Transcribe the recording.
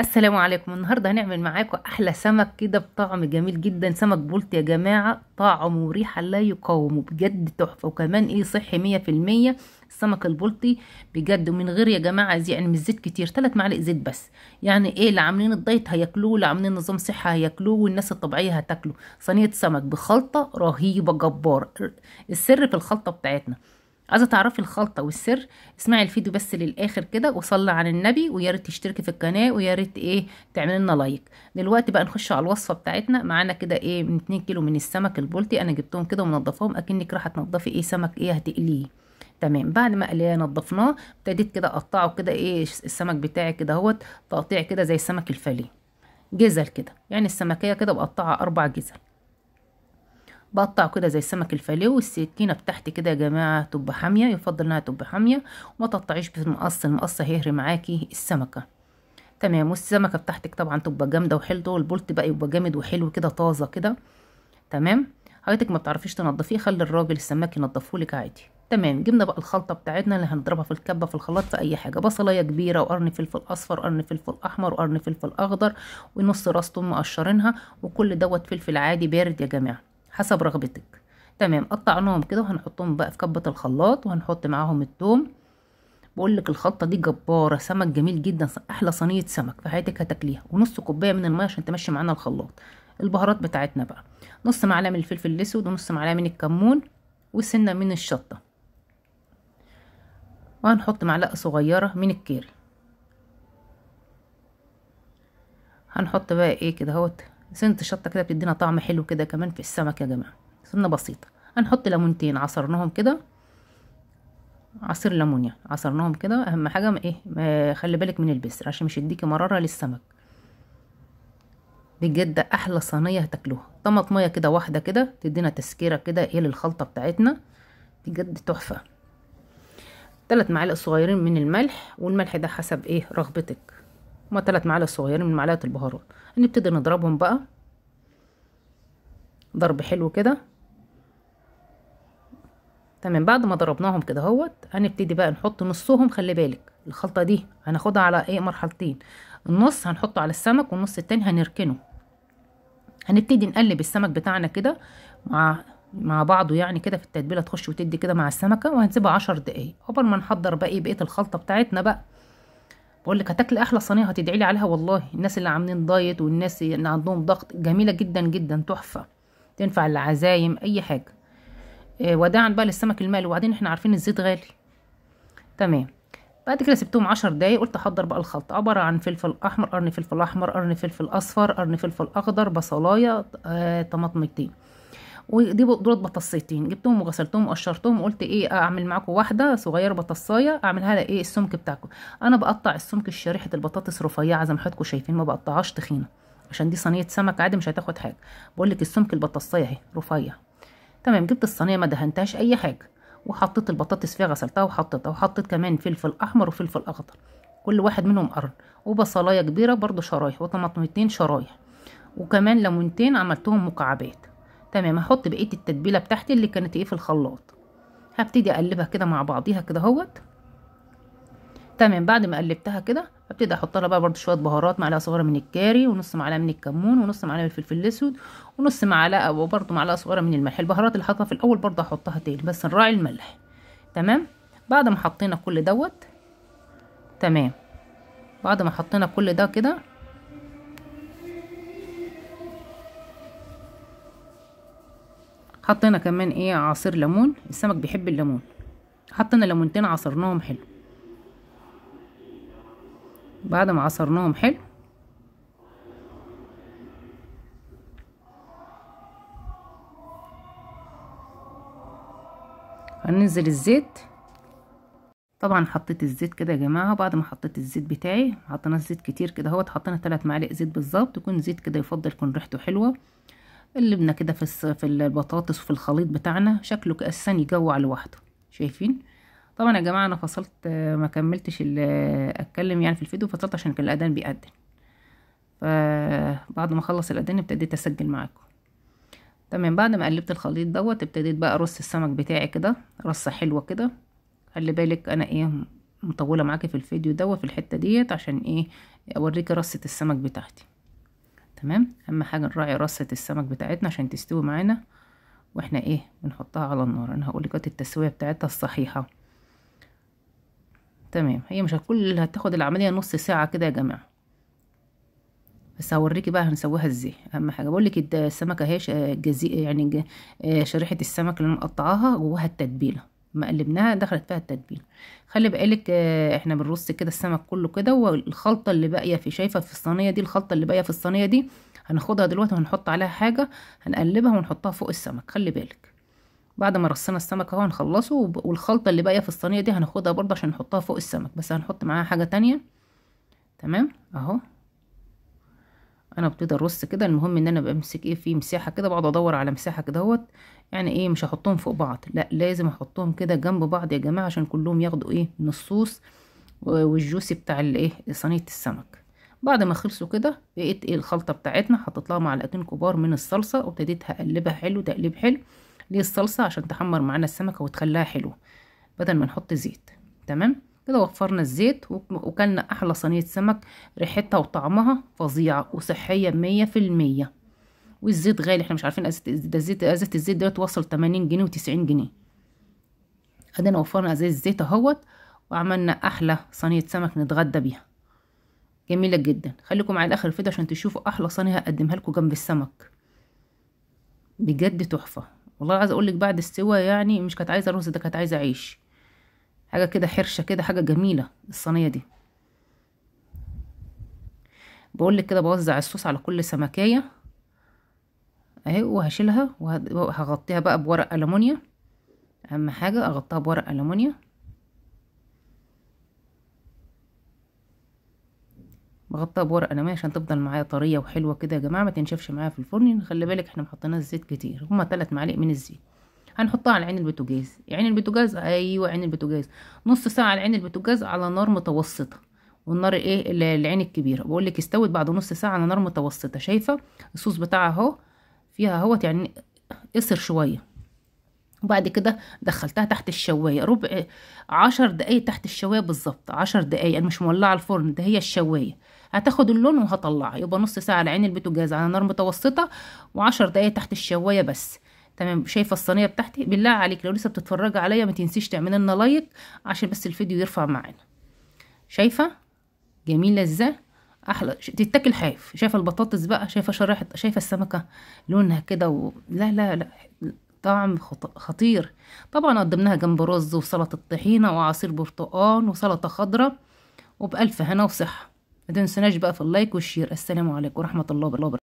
السلام عليكم النهاردة هنعمل معاكم أحلى سمك كده بطعم جميل جدا سمك بولت يا جماعة طعم وريحة لا يقاوم بجد تحفة وكمان إيه صحي مية في المية السمك البلطي بجد ومن غير يا جماعة زي يعني مش زيت كتير ثلاث معالق زيت بس يعني إيه اللي عاملين الدايت هياكلوه اللي عاملين نظام صحة هياكلوه والناس الطبيعية هتاكله صينية سمك بخلطة رهيبة جبار السر في الخلطة بتاعتنا عايزه تعرفي الخلطه والسر اسمعي الفيديو بس للاخر كده وصلي على النبي ويا ريت تشتركي في القناه ويا ريت ايه تعملي لنا لايك دلوقتي بقى نخش على الوصفه بتاعتنا معانا كده ايه من 2 كيلو من السمك البلطي انا جبتهم كده ومنضفاهم اكنك راح تنضفي ايه سمك ايه هتقليه تمام بعد ما قليه نضفناه ابتديت كده اقطعه كده ايه السمك بتاعي كده اهوت تقطيع كده زي السمك الفلي جزل كده يعني السمكيه كده بقطعها اربع جزل بقطع كده زي السمك الفاليه والسكينه بتاعتي كده يا جماعه تبقى حاميه يفضل انها تبقى حاميه وما تقطعيش بالمقص المقص هيهري معاكي السمكه تمام والسمكه بتاعتك طبعا تبقى جامده وحلوه والبولت بقى يبقى جامد وحلو كده طازه كده تمام حضرتك ما بتعرفيش تنضفيه خلي الراجل السماك ينضفهولك عادي تمام جبنا بقى الخلطه بتاعتنا اللي هنضربها في الكبه في الخلاط في اي حاجه بصلايه كبيره وقرن فلفل اصفر وقرن فلفل احمر وقرن فلفل اخضر ونص راس ثوم مقشرينها وكل دوت فلفل عادي بارد يا جماعه حسب رغبتك تمام قطعناهم كده وهنحطهم بقى في كبه الخلاط وهنحط معاهم التوم بقول لك الخلطه دي جباره سمك جميل جدا احلى صينيه سمك في حياتك هتاكليها ونص كوبايه من الميه عشان تمشي معانا الخلاط البهارات بتاعتنا بقى نص معلقه من الفلفل الاسود ونص معلقه من الكمون وسنه من الشطه وهنحط معلقه صغيره من الكيري هنحط بقى ايه كده اهوت سنة الشطة كده بتدينا طعم حلو كده كمان في السمك يا جماعة سنة بسيطة هنحط ليمونتين عصرناهم كده عصير ليمون يعني عصرناهم كده اهم حاجة ما ايه ما خلي بالك من البسر عشان مش يديكي مرارة للسمك بجد احلى صينية هتاكلوها طماطمية كده واحدة كده تدينا تسكيرة كده ايه للخلطة بتاعتنا بجد تحفة ثلاث معالق صغيرين من الملح والملح ده حسب ايه رغبتك هما تلات معالق صغيرين من معلقة البهارات نبتدي يعني نضربهم بقى ضرب حلو كده تمام بعد ما ضربناهم كده اهوت هنبتدي بقى نحط نصهم خلي بالك الخلطة دي هناخدها على ايه مرحلتين النص هنحطه على السمك والنص التاني هنركنه هنبتدي نقلب السمك بتاعنا كده مع مع بعضه يعني كده في التتبيله تخش وتدي كده مع السمكه وهنسيبها عشر دقايق قبل ما نحضر بقى ايه بقيه الخلطه بتاعتنا بقى بقول لك هتاكل احلى صينيه هتدعي لي عليها والله الناس اللي عاملين دايت والناس اللي عندهم ضغط جميله جدا جدا تحفه تنفع العزايم اي حاجه إيه وداعا بقى للسمك المالي وبعدين احنا عارفين الزيت غالي تمام بعد كده سبتهم عشر دقايق قلت احضر بقى الخلط عباره عن فلفل احمر قرن فلفل احمر قرن فلفل اصفر قرن فلفل اخضر بصلايه آه طماطمتين ودي دول بطاستين جبتهم وغسلتهم وقشرتهم وقلت ايه اعمل معاكم واحده صغيره بطاصايه اعملها لها ايه السمك بتاعكم انا بقطع السمك شريحه البطاطس رفيعه زي ما حضراتكم شايفين ما بقطعهاش تخينه عشان دي صينيه سمك عادي مش هتاخد حاجه بقول لك السمك البطاصايه اهي رفيع تمام جبت الصينيه ما دهنتهاش اي حاجه وحطيت البطاطس فيها غسلتها وحطيتها وحطيت كمان فلفل احمر وفلفل اخضر كل واحد منهم قرن وبصلايه كبيره برده شرايح وطماطمتين شرايح وكمان ليمونتين عملتهم مكعبات تمام هحط بقيه التتبيله بتاعتي اللي كانت ايه في الخلاط هبتدي اقلبها كده مع بعضيها كده اهوت تمام بعد ما قلبتها كده هبتدي احط لها بقى برده شويه بهارات معلقه صغيره من الكاري ونص معلقه من الكمون ونص معلقه من الفلفل الاسود ونص معلقه وبرده معلقه صغيره من الملح البهارات اللي حاطها في الاول برده هحطها تاني بس نراعي الملح تمام بعد ما حطينا كل دوت تمام بعد ما حطينا كل ده كده حطينا كمان ايه عصير ليمون السمك بيحب الليمون حطينا ليمونتين عصرناهم حلو بعد ما عصرناهم حلو هننزل الزيت طبعا حطيت الزيت كده يا جماعه بعد ما حطيت الزيت بتاعي حطينا الزيت كتير كده اهوت حطينا ثلاث معالق زيت بالظبط يكون زيت كده يفضل يكون ريحته حلوه قلبنا كده في في البطاطس وفي الخليط بتاعنا شكله كأسان يجوع لوحده شايفين طبعا يا جماعه انا فصلت ما كملتش اتكلم يعني في الفيديو فصلت عشان كان الاذان بيأذن فبعد ما اخلص الاذان ابتديت اسجل معاكم تمام بعد ما قلبت الخليط دوت ابتديت بقى ارص السمك بتاعي كده رصه حلوه كده خلي بالك انا ايه مطوله معاكي في الفيديو دوت في الحته ديت عشان ايه اوريكي رصه السمك بتاعتي تمام اهم حاجه نراعي رصه السمك بتاعتنا عشان تستوي معانا واحنا ايه بنحطها على النار انا هقول لك التسويه بتاعتها الصحيحه تمام هي مش هتكون هتاخد العمليه نص ساعه كده يا جماعه بس هوريكي بقى هنسويها ازاي اهم حاجه بقول لك السمكه اهي يعني آه، شريحه السمك اللي انا مقطعاها جواها التتبيله ما قلبناها دخلت فيها التتبيله خلي بالك آه، احنا بنرص كده السمك كله كده والخلطه اللي باقيه في شايفه في الصينيه دي الخلطه اللي باقيه في الصينيه دي هناخدها دلوقتي وهنحط عليها حاجه هنقلبها ونحطها فوق السمك خلي بالك بعد ما رصينا السمك اهو هنخلصه والخلطه اللي باقيه في الصينيه دي هناخدها برضه عشان نحطها فوق السمك بس هنحط معاها حاجه تانية تمام اهو انا ابتدي ارص كده المهم ان انا بمسك ايه في مساحه كده بقعد ادور على مساحه كده يعني ايه مش هحطهم فوق بعض لا لازم احطهم كده جنب بعض يا جماعه عشان كلهم ياخدوا ايه من الصوص والجوسي بتاع الايه صينيه السمك بعد ما خلصوا كده بقيت ايه الخلطه بتاعتنا حطيت لها معلقتين كبار من الصلصه وابتديت هقلبها حلو تقليب حلو ليه الصلصه عشان تحمر معانا السمكه وتخليها حلوه بدل ما نحط زيت تمام كده وفرنا الزيت وكلنا احلى صينيه سمك ريحتها وطعمها فظيعه وصحيه مية في المية والزيت غالي احنا مش عارفين ده الزيت ازازه الزيت ده وصل 80 جنيه و90 جنيه ادينا وفرنا ازازه الزيت اهوت وعملنا احلى صينيه سمك نتغدى بيها جميله جدا خليكم على الاخر الفيديو عشان تشوفوا احلى صينيه هقدمها لكم جنب السمك بجد تحفه والله عايز اقول لك بعد السوا يعني مش كانت عايزه رز ده كانت عايزه عيش حاجة كده حرشة كده حاجة جميلة الصينية دي بقولك كده بوزع الصوص على كل سمكية اهي وهشيلها وهغطيها بقى بورق الومنيا أهم حاجة أغطيها بورق الومنيا بغطيها بورق الومنيا عشان تفضل معايا طرية وحلوة كده يا جماعة ما تنشفش معايا في الفرن خلي بالك احنا محطيناش زيت كتير هما تلات معالق من الزيت هنحطها على عين البوتاجاز عين البوتاجاز ايوه عين البوتاجاز نص ساعه على عين البوتاجاز على نار متوسطه والنار ايه العين الكبيره بقول لك استوت بعد نص ساعه على نار متوسطه شايفه الصوص بتاعها اهو فيها اهوت يعني قصر شويه وبعد كده دخلتها تحت الشوايه ربع عشر دقايق تحت الشوايه بالظبط عشر دقايق انا مش مولعه الفرن ده هي الشوايه هتاخد اللون وهطلعها يبقى نص ساعه على عين البوتاجاز على نار متوسطه وعشر دقايق تحت الشوايه بس تمام شايفه الصينيه بتاعتي بالله عليك لو لسه بتتفرجي عليا ما تنسيش تعملي لنا لايك عشان بس الفيديو يرفع معانا شايفه جميله ازاي احلى تتاكل حاف شايفه البطاطس بقى شايفه شرايح شايفه السمكه لونها كده و... لا لا لا طعم خطير طبعا قدمناها جنب رز وسلطه طحينه وعصير برتقال وسلطه خضراء وبألف هنا وصحه ما تنسناش بقى في اللايك والشير السلام عليكم ورحمه الله وبركاته